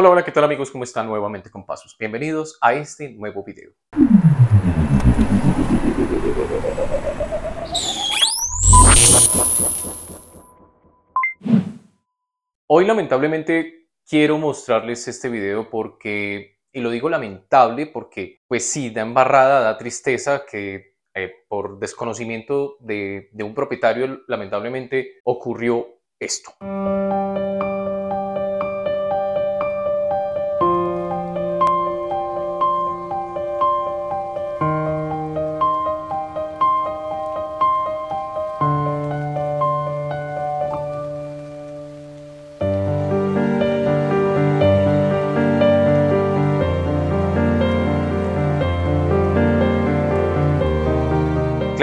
Hola, hola, ¿qué tal amigos? ¿Cómo están nuevamente con Pasos? Bienvenidos a este nuevo video. Hoy lamentablemente quiero mostrarles este video porque, y lo digo lamentable porque pues sí, da embarrada, da tristeza que eh, por desconocimiento de, de un propietario lamentablemente ocurrió esto.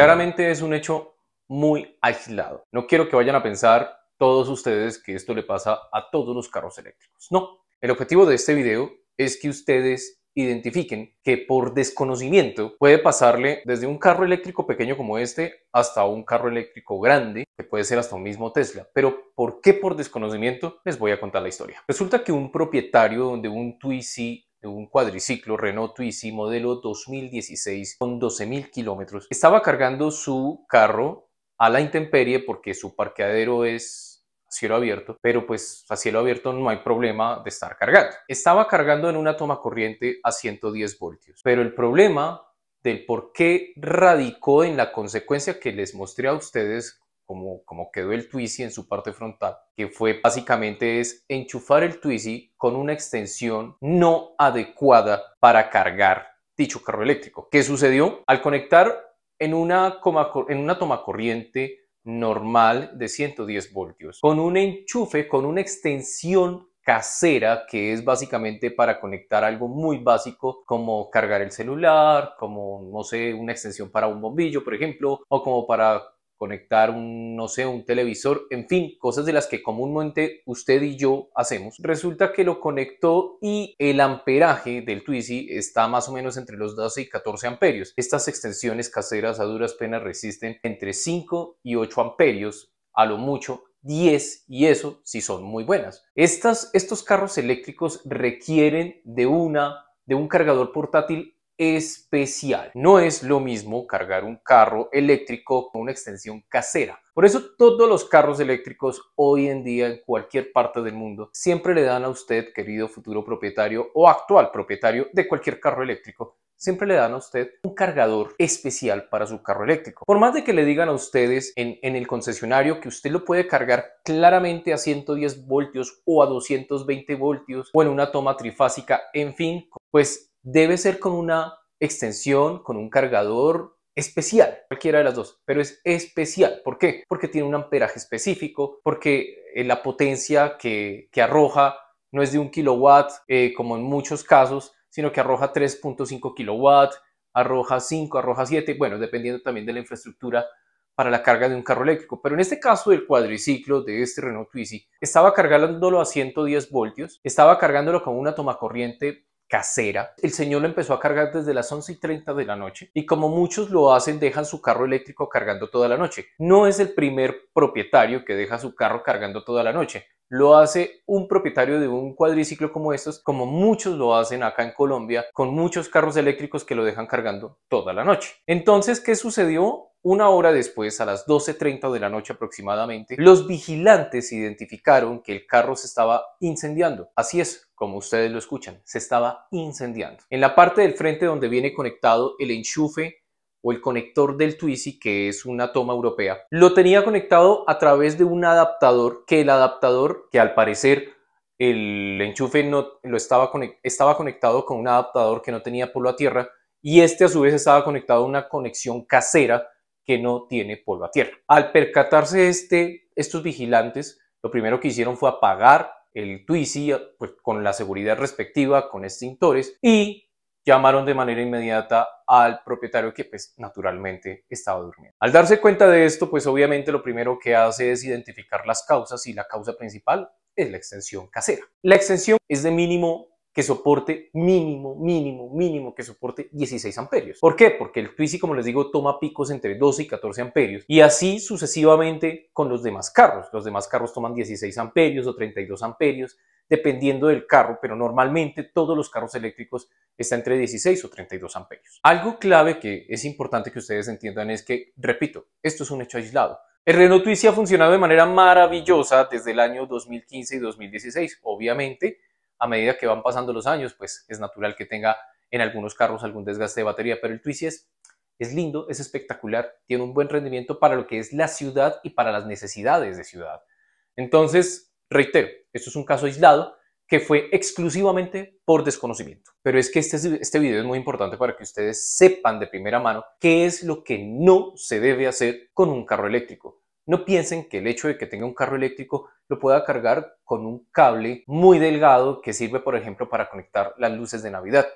Claramente es un hecho muy aislado. No quiero que vayan a pensar todos ustedes que esto le pasa a todos los carros eléctricos. No, el objetivo de este video es que ustedes identifiquen que por desconocimiento puede pasarle desde un carro eléctrico pequeño como este hasta un carro eléctrico grande, que puede ser hasta un mismo Tesla. Pero ¿por qué por desconocimiento? Les voy a contar la historia. Resulta que un propietario de un Twizy un cuadriciclo Renault Twizy modelo 2016 con 12.000 kilómetros. Estaba cargando su carro a la intemperie porque su parqueadero es a cielo abierto, pero pues a cielo abierto no hay problema de estar cargado Estaba cargando en una toma corriente a 110 voltios, pero el problema del por qué radicó en la consecuencia que les mostré a ustedes como, quedó el Twizy en su parte frontal, que fue básicamente es enchufar el Twizy con una extensión no adecuada para cargar dicho carro eléctrico. ¿Qué sucedió? Al conectar en una, en una toma corriente normal de 110 voltios, con un enchufe, con una extensión casera que es básicamente para conectar algo muy básico como cargar el celular, como no sé, una extensión para un bombillo, por ejemplo, o como para conectar un, no sé, un televisor, en fin, cosas de las que comúnmente usted y yo hacemos. Resulta que lo conectó y el amperaje del Twizy está más o menos entre los 12 y 14 amperios. Estas extensiones caseras a duras penas resisten entre 5 y 8 amperios a lo mucho 10 y eso si sí son muy buenas. Estas, estos carros eléctricos requieren de una de un cargador portátil especial. No es lo mismo cargar un carro eléctrico con una extensión casera. Por eso todos los carros eléctricos hoy en día en cualquier parte del mundo siempre le dan a usted, querido futuro propietario o actual propietario de cualquier carro eléctrico, siempre le dan a usted un cargador especial para su carro eléctrico. Por más de que le digan a ustedes en, el concesionario que usted lo puede cargar claramente a 110 voltios o a 220 voltios o en una toma trifásica, en fin, pues debe ser con una extensión, con un cargador especial, cualquiera de las dos, pero es especial. ¿Por qué? Porque tiene un amperaje específico, porque eh, la potencia que, arroja no es de un kilowatt, eh, como en muchos casos, sino que arroja 3.5 kilowatt, arroja 5, arroja 7, bueno, dependiendo también de la infraestructura para la carga de un carro eléctrico. Pero en este caso del cuadriciclo de este Renault Twizy, estaba cargándolo a 110 voltios, estaba cargándolo con una toma corriente casera. El señor lo empezó a cargar desde las 11 y 30 de la noche y como muchos lo hacen dejan su carro eléctrico cargando toda la noche. No es el primer propietario que deja su carro cargando toda la noche lo hace un propietario de un cuadriciclo como estos, como muchos lo hacen acá en Colombia, con muchos carros eléctricos que lo dejan cargando toda la noche. Entonces, ¿qué sucedió? Una hora después, a las 12.30 de la noche aproximadamente, los vigilantes identificaron que el carro se estaba incendiando. Así es, como ustedes lo escuchan, se estaba incendiando. En la parte del frente donde viene conectado el enchufe o el conector del Twizy, que es una toma europea, lo tenía conectado a través de un adaptador, que el adaptador, que al parecer el enchufe no, lo estaba, conectado con un adaptador que no tenía polvo a tierra, y este a su vez estaba conectado a una conexión casera que no tiene polvo a tierra. Al percatarse este, estos vigilantes, lo primero que hicieron fue apagar el Twizy pues, con la seguridad respectiva, con extintores, y llamaron de manera inmediata al propietario que pues naturalmente estaba durmiendo. Al darse cuenta de esto, pues obviamente lo primero que hace es identificar las causas y la causa principal es la extensión casera. La extensión es de mínimo que soporte mínimo, mínimo, mínimo que soporte 16 amperios. ¿Por qué? Porque el Twizy, como les digo, toma picos entre 12 y 14 amperios y así sucesivamente con los demás carros. Los demás carros toman 16 amperios o 32 amperios dependiendo del carro, pero normalmente todos los carros eléctricos están entre 16 o 32 amperios. Algo clave que es importante que ustedes entiendan es que, repito, esto es un hecho aislado. El Renault Twizy ha funcionado de manera maravillosa desde el año 2015 y 2016. Obviamente, a medida que van pasando los años, pues es natural que tenga en algunos carros algún desgaste de batería, pero el Twizy es es lindo, es espectacular, tiene un buen rendimiento para lo que es la ciudad y para las necesidades de ciudad. Entonces, Reitero, esto es un caso aislado que fue exclusivamente por desconocimiento. Pero es que este, este, video es muy importante para que ustedes sepan de primera mano qué es lo que no se debe hacer con un carro eléctrico. No piensen que el hecho de que tenga un carro eléctrico lo pueda cargar con un cable muy delgado que sirve, por ejemplo, para conectar las luces de Navidad.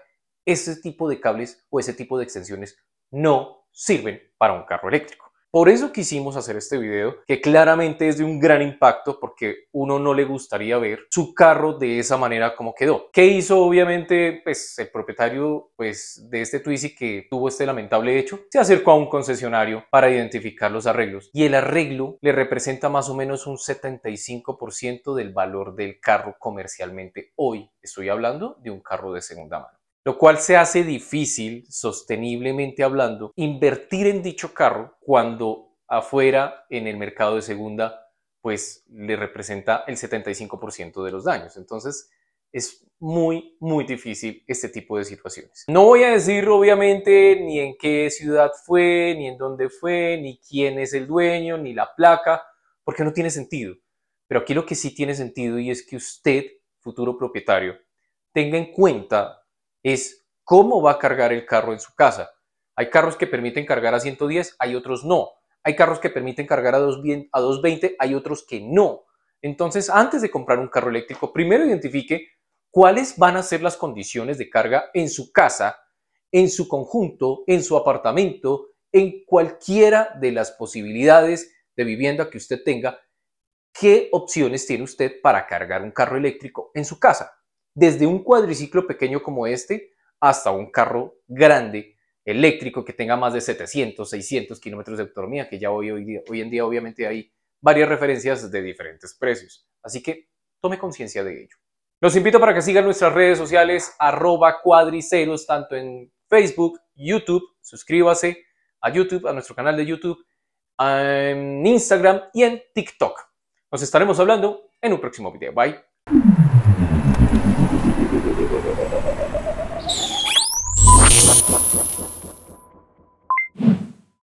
Ese tipo de cables o ese tipo de extensiones no sirven para un carro eléctrico. Por eso quisimos hacer este video, que claramente es de un gran impacto porque uno no le gustaría ver su carro de esa manera como quedó. ¿Qué hizo obviamente pues, el propietario pues, de este Twizy que tuvo este lamentable hecho? Se acercó a un concesionario para identificar los arreglos y el arreglo le representa más o menos un 75% del valor del carro comercialmente hoy. Estoy hablando de un carro de segunda mano lo cual se hace difícil, sosteniblemente hablando, invertir en dicho carro cuando afuera en el mercado de segunda pues le representa el 75% de los daños. Entonces, es muy, muy difícil este tipo de situaciones. No voy a decir obviamente ni en qué ciudad fue, ni en dónde fue, ni quién es el dueño, ni la placa, porque no tiene sentido. Pero aquí lo que sí tiene sentido y es que usted, futuro propietario, tenga en cuenta es cómo va a cargar el carro en su casa. Hay carros que permiten cargar a 110, hay otros no. Hay carros que permiten cargar a 220, hay otros que no. Entonces, antes de comprar un carro eléctrico, primero identifique cuáles van a ser las condiciones de carga en su casa, en su conjunto, en su apartamento, en cualquiera de las posibilidades de vivienda que usted tenga, qué opciones tiene usted para cargar un carro eléctrico en su casa desde un cuadriciclo pequeño como este hasta un carro grande eléctrico que tenga más de 700, 600 kilómetros de autonomía, que ya hoy, en día obviamente hay varias referencias de diferentes precios. Así que tome conciencia de ello. Los invito para que sigan nuestras redes sociales arroba cuadriceros, tanto en Facebook, YouTube, suscríbase a YouTube, a nuestro canal de YouTube, en Instagram y en TikTok. Nos estaremos hablando en un próximo video. Bye.